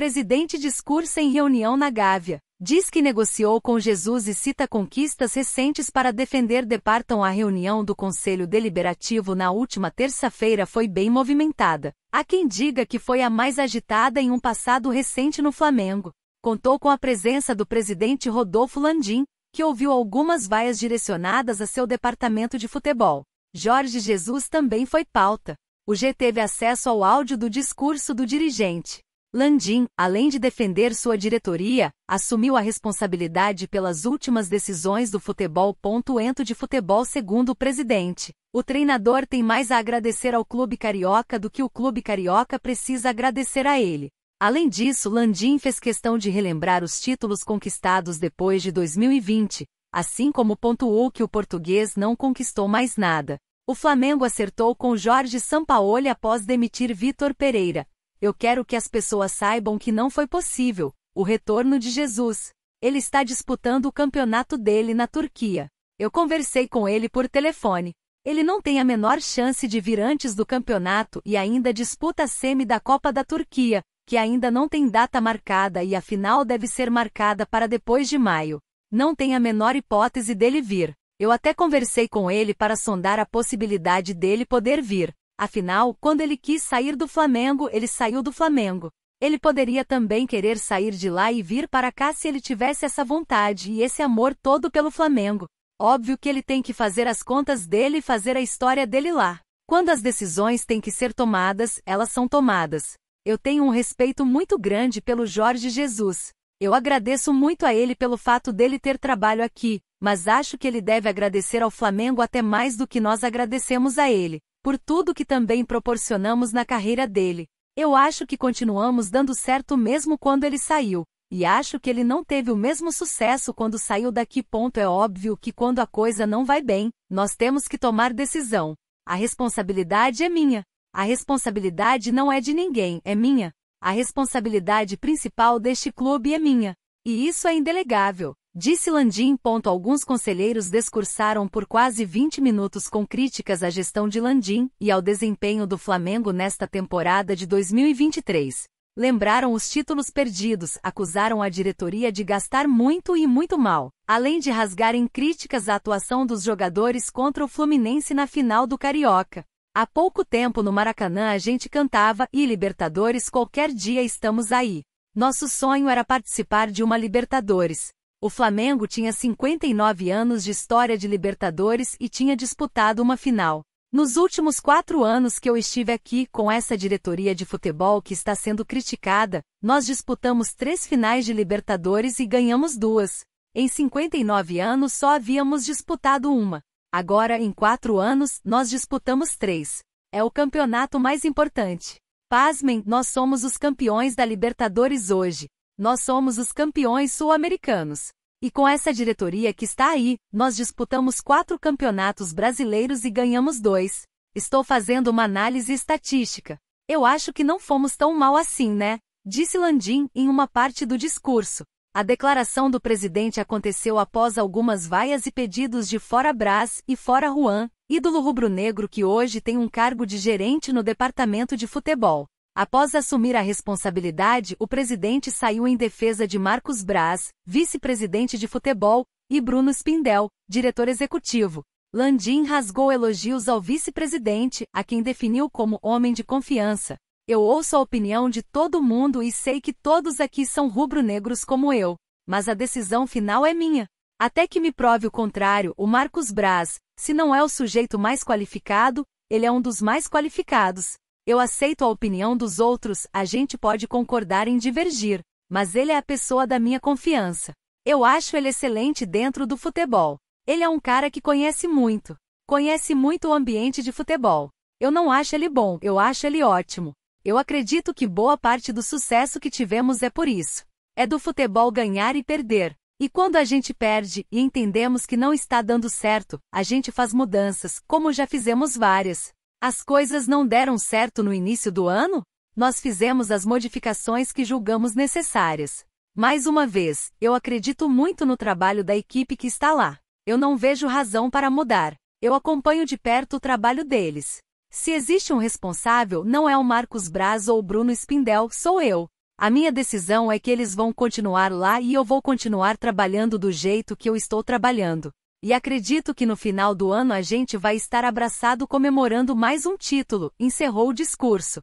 Presidente discursa em reunião na Gávea. Diz que negociou com Jesus e cita conquistas recentes para defender Departam. A reunião do Conselho Deliberativo na última terça-feira foi bem movimentada. Há quem diga que foi a mais agitada em um passado recente no Flamengo. Contou com a presença do presidente Rodolfo Landim, que ouviu algumas vaias direcionadas a seu departamento de futebol. Jorge Jesus também foi pauta. O G teve acesso ao áudio do discurso do dirigente. Landim, além de defender sua diretoria, assumiu a responsabilidade pelas últimas decisões do futebol. Ento de futebol segundo o presidente. O treinador tem mais a agradecer ao clube carioca do que o clube carioca precisa agradecer a ele. Além disso, Landim fez questão de relembrar os títulos conquistados depois de 2020, assim como pontuou que o português não conquistou mais nada. O Flamengo acertou com Jorge Sampaoli após demitir Vitor Pereira, eu quero que as pessoas saibam que não foi possível o retorno de Jesus. Ele está disputando o campeonato dele na Turquia. Eu conversei com ele por telefone. Ele não tem a menor chance de vir antes do campeonato e ainda disputa a semi da Copa da Turquia, que ainda não tem data marcada e a final deve ser marcada para depois de maio. Não tem a menor hipótese dele vir. Eu até conversei com ele para sondar a possibilidade dele poder vir, Afinal, quando ele quis sair do Flamengo, ele saiu do Flamengo. Ele poderia também querer sair de lá e vir para cá se ele tivesse essa vontade e esse amor todo pelo Flamengo. Óbvio que ele tem que fazer as contas dele e fazer a história dele lá. Quando as decisões têm que ser tomadas, elas são tomadas. Eu tenho um respeito muito grande pelo Jorge Jesus. Eu agradeço muito a ele pelo fato dele ter trabalho aqui, mas acho que ele deve agradecer ao Flamengo até mais do que nós agradecemos a ele por tudo que também proporcionamos na carreira dele. Eu acho que continuamos dando certo mesmo quando ele saiu, e acho que ele não teve o mesmo sucesso quando saiu daqui. Ponto é óbvio que quando a coisa não vai bem, nós temos que tomar decisão. A responsabilidade é minha. A responsabilidade não é de ninguém, é minha. A responsabilidade principal deste clube é minha. E isso é indelegável. Disse Landim. Alguns conselheiros discursaram por quase 20 minutos com críticas à gestão de Landim e ao desempenho do Flamengo nesta temporada de 2023. Lembraram os títulos perdidos, acusaram a diretoria de gastar muito e muito mal, além de rasgarem críticas à atuação dos jogadores contra o Fluminense na final do Carioca. Há pouco tempo no Maracanã a gente cantava e Libertadores qualquer dia estamos aí. Nosso sonho era participar de uma Libertadores. O Flamengo tinha 59 anos de história de Libertadores e tinha disputado uma final. Nos últimos quatro anos que eu estive aqui com essa diretoria de futebol que está sendo criticada, nós disputamos três finais de Libertadores e ganhamos duas. Em 59 anos só havíamos disputado uma. Agora, em quatro anos, nós disputamos três. É o campeonato mais importante. Pasmem, nós somos os campeões da Libertadores hoje, nós somos os campeões sul-americanos. E com essa diretoria que está aí, nós disputamos quatro campeonatos brasileiros e ganhamos dois. Estou fazendo uma análise estatística. Eu acho que não fomos tão mal assim, né? Disse Landim em uma parte do discurso. A declaração do presidente aconteceu após algumas vaias e pedidos de fora Brás e fora Juan, ídolo rubro-negro que hoje tem um cargo de gerente no departamento de futebol. Após assumir a responsabilidade, o presidente saiu em defesa de Marcos Braz, vice-presidente de futebol, e Bruno Spindel, diretor executivo. Landim rasgou elogios ao vice-presidente, a quem definiu como homem de confiança. Eu ouço a opinião de todo mundo e sei que todos aqui são rubro-negros como eu, mas a decisão final é minha. Até que me prove o contrário, o Marcos Braz, se não é o sujeito mais qualificado, ele é um dos mais qualificados. Eu aceito a opinião dos outros, a gente pode concordar em divergir, mas ele é a pessoa da minha confiança. Eu acho ele excelente dentro do futebol. Ele é um cara que conhece muito. Conhece muito o ambiente de futebol. Eu não acho ele bom, eu acho ele ótimo. Eu acredito que boa parte do sucesso que tivemos é por isso. É do futebol ganhar e perder. E quando a gente perde e entendemos que não está dando certo, a gente faz mudanças, como já fizemos várias. As coisas não deram certo no início do ano? Nós fizemos as modificações que julgamos necessárias. Mais uma vez, eu acredito muito no trabalho da equipe que está lá. Eu não vejo razão para mudar. Eu acompanho de perto o trabalho deles. Se existe um responsável, não é o Marcos Braz ou o Bruno Spindel, sou eu. A minha decisão é que eles vão continuar lá e eu vou continuar trabalhando do jeito que eu estou trabalhando. E acredito que no final do ano a gente vai estar abraçado comemorando mais um título, encerrou o discurso.